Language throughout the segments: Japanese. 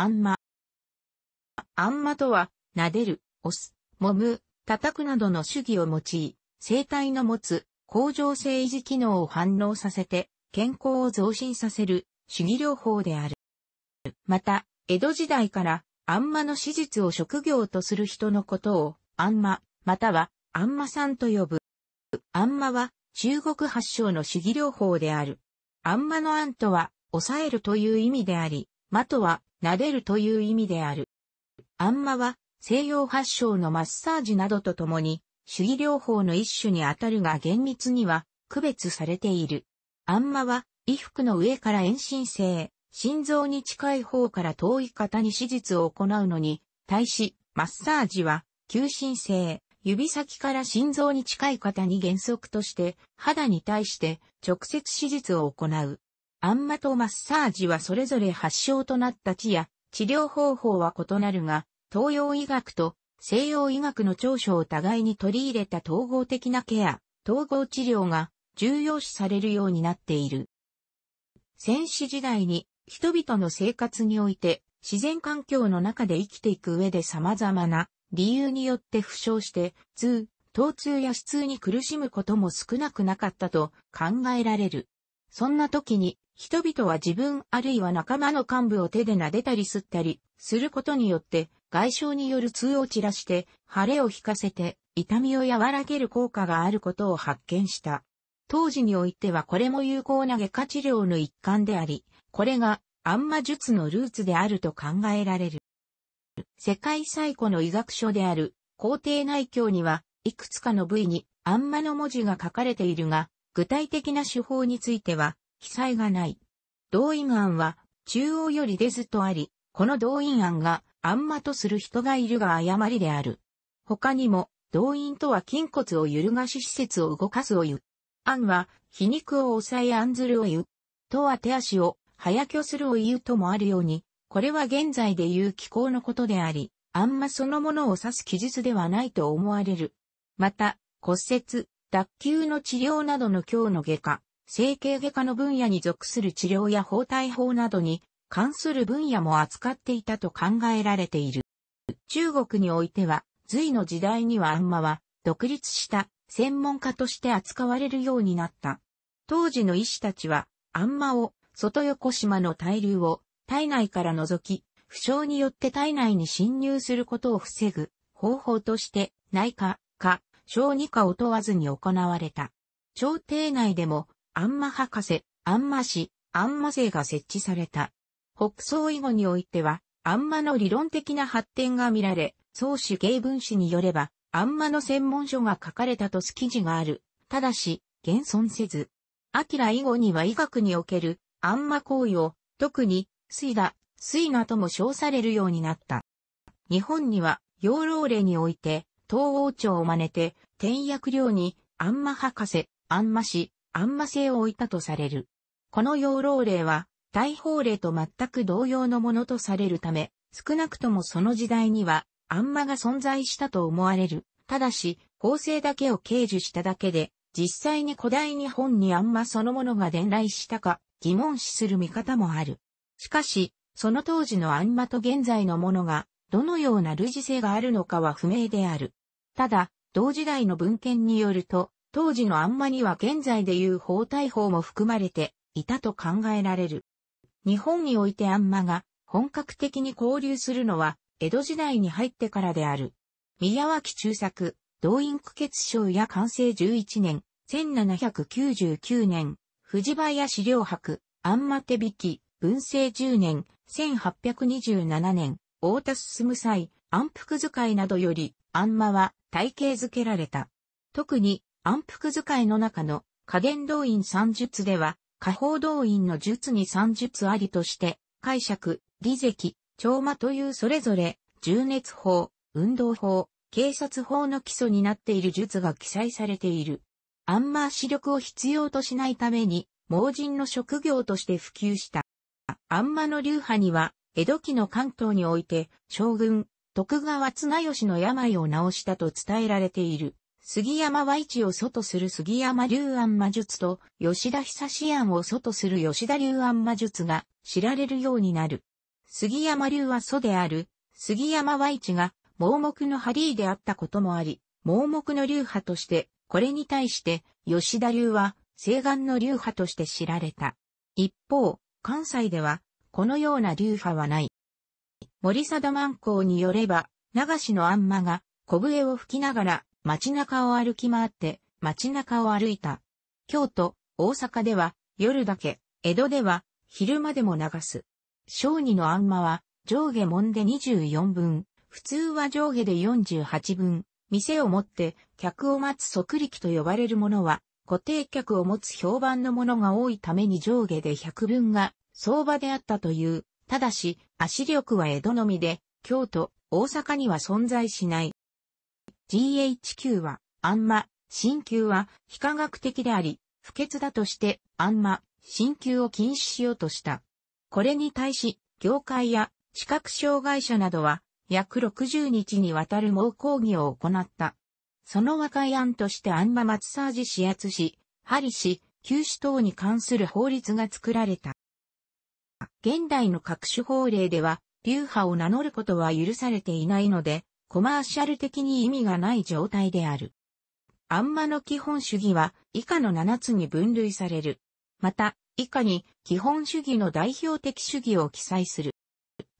あんま。あんまとは、撫でる、押す、揉む、叩くなどの主義を用い、生体の持つ、向上性維持機能を反応させて、健康を増進させる、主義療法である。また、江戸時代から、あんまの手術を職業とする人のことを、あんま、または、あんまさんと呼ぶ。あんまは、中国発祥の主義療法である。あんまのあんとは、抑えるという意味であり、まとは、撫でるという意味である。あんまは西洋発祥のマッサージなどとともに、主義療法の一種にあたるが厳密には区別されている。あんまは衣服の上から遠心性、心臓に近い方から遠い方に手術を行うのに、対し、マッサージは、急心性、指先から心臓に近い方に原則として、肌に対して直接手術を行う。あんまとマッサージはそれぞれ発症となった地や治療方法は異なるが、東洋医学と西洋医学の長所を互いに取り入れた統合的なケア、統合治療が重要視されるようになっている。戦死時代に人々の生活において自然環境の中で生きていく上で様々な理由によって負傷して、痛、疼痛や死痛に苦しむことも少なくなかったと考えられる。そんな時に人々は自分あるいは仲間の幹部を手で撫でたり吸ったりすることによって外傷による痛を散らして腫れを引かせて痛みを和らげる効果があることを発見した。当時においてはこれも有効な外科治療の一環であり、これがアンマ術のルーツであると考えられる。世界最古の医学書である皇帝内教には、いくつかの部位にアンマの文字が書かれているが、具体的な手法については、記載がない。動員案は、中央より出ずとあり、この動員案が、あんまとする人がいるが誤りである。他にも、動員とは筋骨を揺るがし施設を動かすを言う。案は、皮肉を抑え案ずるを言う。とは手足を、早挙するを言うともあるように、これは現在で言う気候のことであり、あんまそのものを指す記述ではないと思われる。また、骨折、脱臼の治療などの今日の外科、整形外科の分野に属する治療や包帯法などに関する分野も扱っていたと考えられている。中国においては、隋の時代にはアンマは独立した専門家として扱われるようになった。当時の医師たちは、アンマを外横島の対流を体内から除き、負傷によって体内に侵入することを防ぐ方法として内科、か、小児科を問わずに行われた。朝廷内でもアンマ博士、アンマ氏、アンマ勢が設置された。北宋以後においては、アンマの理論的な発展が見られ、宋主芸文史によれば、アンマの専門書が書かれたとす記事がある。ただし、現存せず。アキラ以後には医学における、アンマ行為を、特に、水田、水名とも称されるようになった。日本には、養老令において、東王朝を真似て、天薬領に、アンマ博士、アンマ氏、安摩性を置いたとされる。この養老令は、大法令と全く同様のものとされるため、少なくともその時代には、安摩が存在したと思われる。ただし、法制だけを掲示しただけで、実際に古代日本に安摩そのものが伝来したか疑問視する見方もある。しかし、その当時の安摩と現在のものが、どのような類似性があるのかは不明である。ただ、同時代の文献によると、当時のあんまには現在でいう包帯法も含まれていたと考えられる。日本においてあんまが本格的に交流するのは江戸時代に入ってからである。宮脇中作、動員区決賞や完成11年、1799年、藤林料博、あんま手引き、文政10年、1827年、大田進む際、安福使いなどより、あんまは体系づけられた。特に、安福使いの中の加減動員三術では、下方動員の術に三術ありとして、解釈、理石、超魔というそれぞれ、重熱法、運動法、警察法の基礎になっている術が記載されている。あんま視力を必要としないために、盲人の職業として普及した。あんの流派には、江戸期の関東において、将軍、徳川綱吉の病を治したと伝えられている。杉山和一を祖とする杉山龍安魔術と、吉田久志安を祖とする吉田龍安魔術が知られるようになる。杉山龍は祖である、杉山和一が盲目のハリーであったこともあり、盲目の流派として、これに対して吉田流は西岸の流派として知られた。一方、関西では、このような流派はない。森貞万光によれば、流しのあんまが、小笛を吹きながら、街中を歩き回って街中を歩いた。京都、大阪では夜だけ、江戸では昼間でも流す。小児のあんまは上下門で24分、普通は上下で48分、店を持って客を待つ即力と呼ばれるものは固定客を持つ評判のものが多いために上下で100分が相場であったという。ただし、足力は江戸のみで、京都、大阪には存在しない。GHQ は、あんま、鍼灸は非科学的であり、不潔だとして、あんま、鍼灸を禁止しようとした。これに対し、業界や視覚障害者などは、約60日にわたる猛抗議を行った。その和解案としてあんまマッサージ指圧し、針し、休止等に関する法律が作られた。現代の各種法令では、流派を名乗ることは許されていないので、コマーシャル的に意味がない状態である。あんまの基本主義は以下の7つに分類される。また、以下に基本主義の代表的主義を記載する。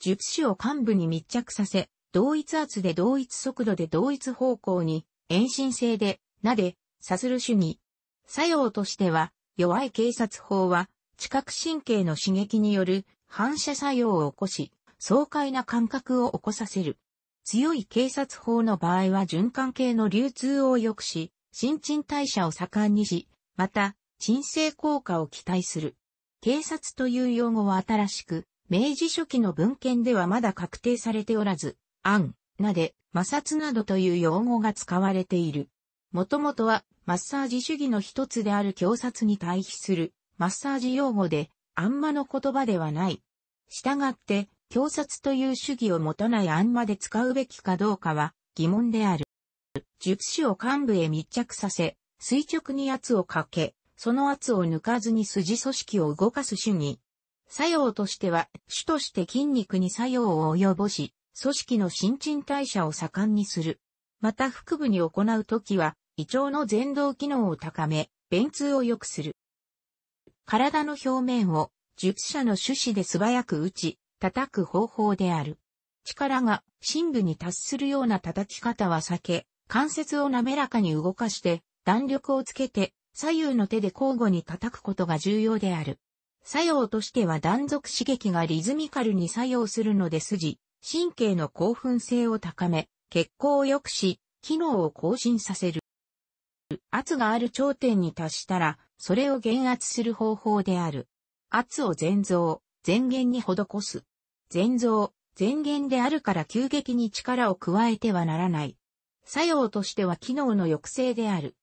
術師を幹部に密着させ、同一圧で同一速度で同一方向に、遠心性で、なで、さする主義。作用としては、弱い警察法は、知覚神経の刺激による反射作用を起こし、爽快な感覚を起こさせる。強い警察法の場合は循環系の流通を良くし、新陳代謝を盛んにし、また、鎮静効果を期待する。警察という用語は新しく、明治初期の文献ではまだ確定されておらず、案、なで、摩擦などという用語が使われている。もともとは、マッサージ主義の一つである強殺に対比する、マッサージ用語で、あんまの言葉ではない。したがって、強殺という主義を持たない案まで使うべきかどうかは疑問である。術師を幹部へ密着させ、垂直に圧をかけ、その圧を抜かずに筋組織を動かす主義。作用としては、主として筋肉に作用を及ぼし、組織の新陳代謝を盛んにする。また腹部に行うときは、胃腸の前動機能を高め、便通を良くする。体の表面を、術者の手指で素早く打ち、叩く方法である。力が深部に達するような叩き方は避け、関節を滑らかに動かして弾力をつけて左右の手で交互に叩くことが重要である。作用としては断続刺激がリズミカルに作用するので筋、神経の興奮性を高め、血行を良くし、機能を更新させる。圧がある頂点に達したら、それを減圧する方法である。圧を全増、前言に施す。前造、前言であるから急激に力を加えてはならない。作用としては機能の抑制である。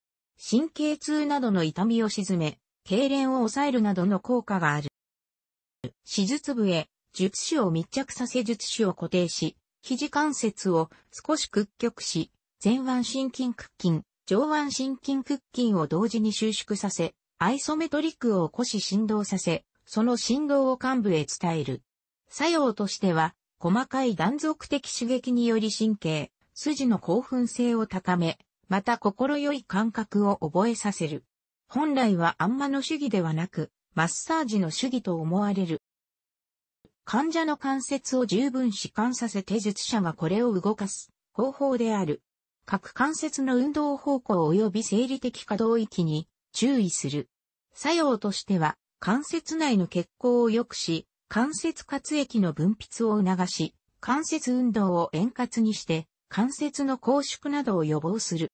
神経痛などの痛みを鎮め、痙攣を抑えるなどの効果がある。手術部へ、術師を密着させ術師を固定し、肘関節を少し屈曲し、前腕心筋屈筋、上腕心筋屈筋を同時に収縮させ、アイソメトリックを起こし振動させ、その振動を幹部へ伝える。作用としては、細かい断続的刺激により神経、筋の興奮性を高め、また心よい感覚を覚えさせる。本来はあんまの主義ではなく、マッサージの主義と思われる。患者の関節を十分弛緩させて術者がこれを動かす方法である。各関節の運動方向及び生理的可動域に注意する。作用としては、関節内の血行を良くし、関節活液の分泌を促し、関節運動を円滑にして、関節の拘縮などを予防する。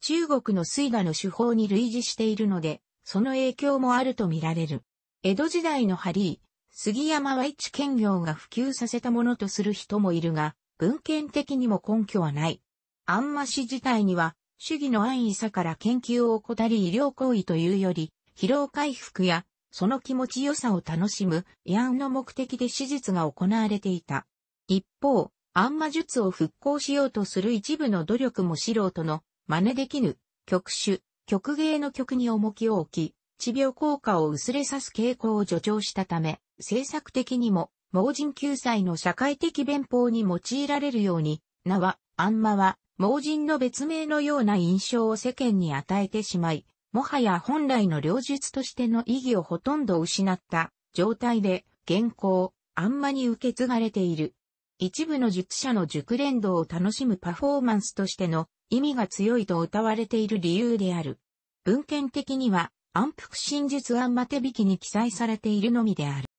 中国の水画の手法に類似しているので、その影響もあると見られる。江戸時代のハリー、杉山は一兼業が普及させたものとする人もいるが、文献的にも根拠はない。あんまし自体には、主義の安易さから研究を怠り医療行為というより、疲労回復や、その気持ちよさを楽しむ、慰安の目的で手術が行われていた。一方、安魔術を復興しようとする一部の努力も素人の真似できぬ、曲種、曲芸の曲に重きを置き、治療効果を薄れさす傾向を助長したため、政策的にも、盲人救済の社会的弁法に用いられるように、名は、安魔は、盲人の別名のような印象を世間に与えてしまい、もはや本来の両術としての意義をほとんど失った状態で、現行、あんまに受け継がれている。一部の術者の熟練度を楽しむパフォーマンスとしての意味が強いと謳われている理由である。文献的には、安福真術安魔手引きに記載されているのみである。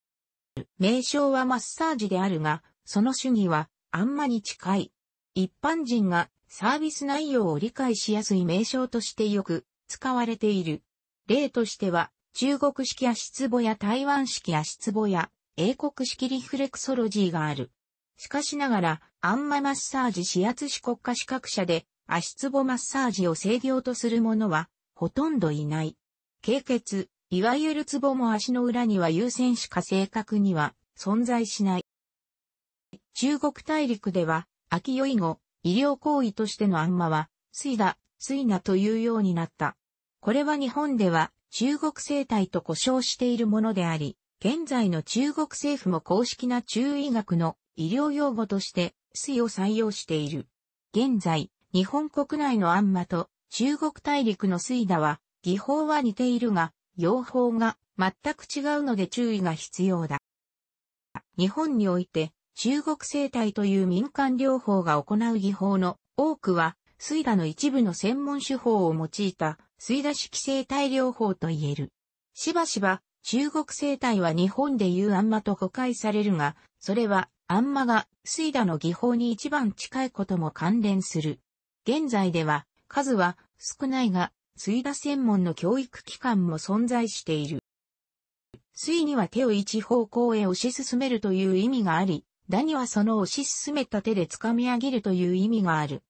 名称はマッサージであるが、その主義は、あんまに近い。一般人がサービス内容を理解しやすい名称としてよく使われている。例としては、中国式足つぼや台湾式足つぼや、英国式リフレクソロジーがある。しかしながら、アンママッサージ指圧士国家資格者で、足つぼマッサージを制御とする者は、ほとんどいない。経血、いわゆる壺も足の裏には優先しか正確には存在しない。中国大陸では、秋宵後、医療行為としてのアンマは、水だ、水なというようになった。これは日本では中国生態と呼称しているものであり、現在の中国政府も公式な中医学の医療用語として、水を採用している。現在、日本国内のアンマと中国大陸の水田は、技法は似ているが、用法が全く違うので注意が必要だ。日本において、中国生態という民間療法が行う技法の多くは、水田の一部の専門手法を用いた水田式生態療法と言える。しばしば中国生態は日本でいうあんまと誤解されるが、それはあんまが水田の技法に一番近いことも関連する。現在では数は少ないが、水田専門の教育機関も存在している。水には手を一方向へ押し進めるという意味があり、ダにはその押し進めた手で掴み上げるという意味がある。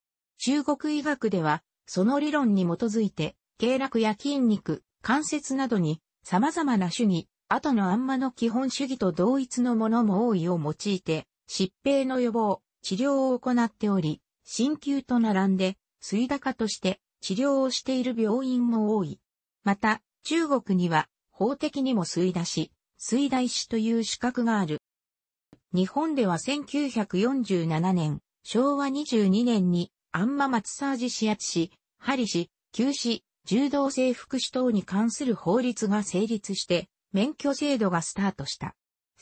中国医学では、その理論に基づいて、経絡や筋肉、関節などに、様々な主義、後のあんまの基本主義と同一のものも多いを用いて、疾病の予防、治療を行っており、鍼灸と並んで、水高として治療をしている病院も多い。また、中国には、法的にも水出し、水大師という資格がある。日本では1947年、昭和22年にアンママまサージ市圧市、針市、旧市、柔道整復師等に関する法律が成立して、免許制度がスタートした。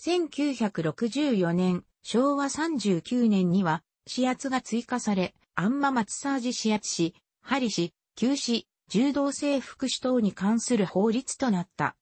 1964年、昭和39年には、市圧が追加され、アンママッサージ市圧市、針市、旧市、柔道整復師等に関する法律となった。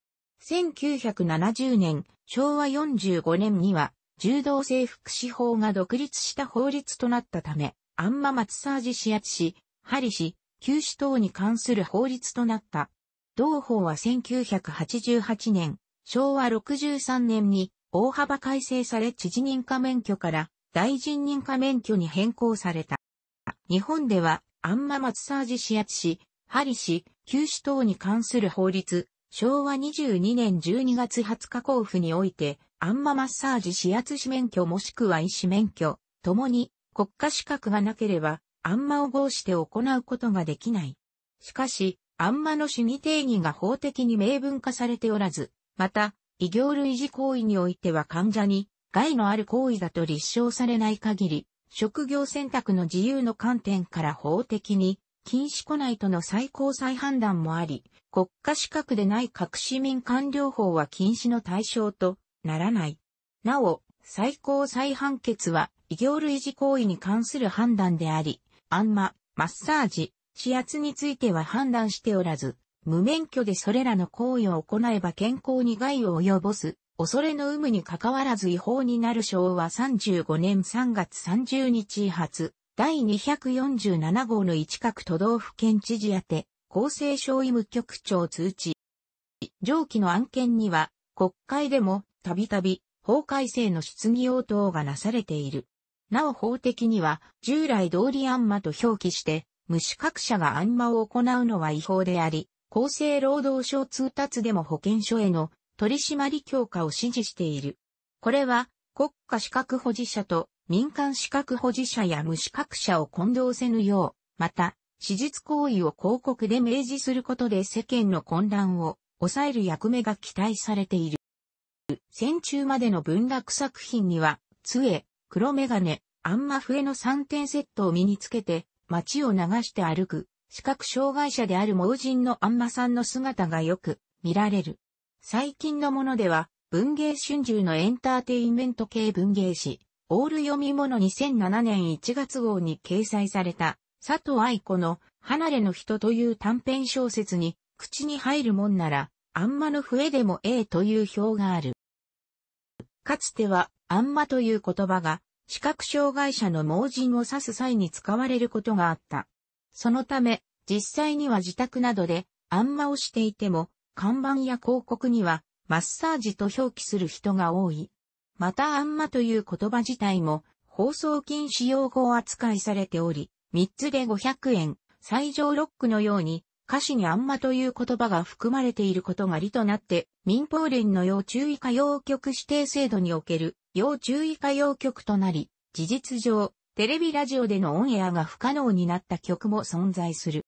1970年、昭和45年には、柔道整復師法が独立した法律となったため、アンママッサージ指圧し、ハリ休旧市等に関する法律となった。同法は1988年、昭和63年に大幅改正され知事認可免許から大臣認可免許に変更された。日本では、アンママッサージ指圧し、ハリ休旧市等に関する法律、昭和22年12月20日交付において、アンママッサージ指圧市免許もしくは医師免許、ともに国家資格がなければ、あんまを合して行うことができない。しかし、あんまの主義定義が法的に明文化されておらず、また、異業類似行為においては患者に害のある行為だと立証されない限り、職業選択の自由の観点から法的に禁止来ないとの最高裁判断もあり、国家資格でない各市民官僚法は禁止の対象とならない。なお、最高裁判決は異業類似行為に関する判断であり、あんま、マッサージ、指圧については判断しておらず、無免許でそれらの行為を行えば健康に害を及ぼす、恐れの有無に関わらず違法になる昭和35年3月30日発、第247号の一角都道府県知事宛て、厚生省医務局長通知。上記の案件には、国会でも、たびたび、法改正の質疑応答がなされている。なお法的には、従来通り安間と表記して、無資格者が安間を行うのは違法であり、厚生労働省通達でも保健所への取締り強化を指示している。これは、国家資格保持者と民間資格保持者や無資格者を混同せぬよう、また、史実行為を広告で明示することで世間の混乱を抑える役目が期待されている。戦中までの文楽作品には、杖、黒メガネ、んま笛の3点セットを身につけて、街を流して歩く、視覚障害者である盲人のあんまさんの姿がよく見られる。最近のものでは、文芸春秋のエンターテインメント系文芸誌、オール読み物2007年1月号に掲載された、佐藤愛子の、離れの人という短編小説に、口に入るもんなら、あんまの笛でもええという表がある。かつては、あんまという言葉が、視覚障害者の盲人を指す際に使われることがあった。そのため、実際には自宅などで、あんまをしていても、看板や広告には、マッサージと表記する人が多い。またあんまという言葉自体も、放送禁止用語扱いされており、3つで500円、最上ロックのように、歌詞にあんまという言葉が含まれていることが理となって、民放連の要注意歌謡曲指定制度における要注意歌謡曲となり、事実上、テレビラジオでのオンエアが不可能になった曲も存在する。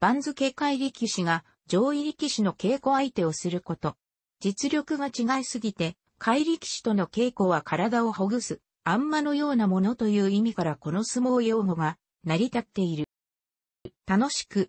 番付会力士が上位力士の稽古相手をすること。実力が違いすぎて、怪力士との稽古は体をほぐす、あんまのようなものという意味からこの相撲用語が成り立っている。楽しく、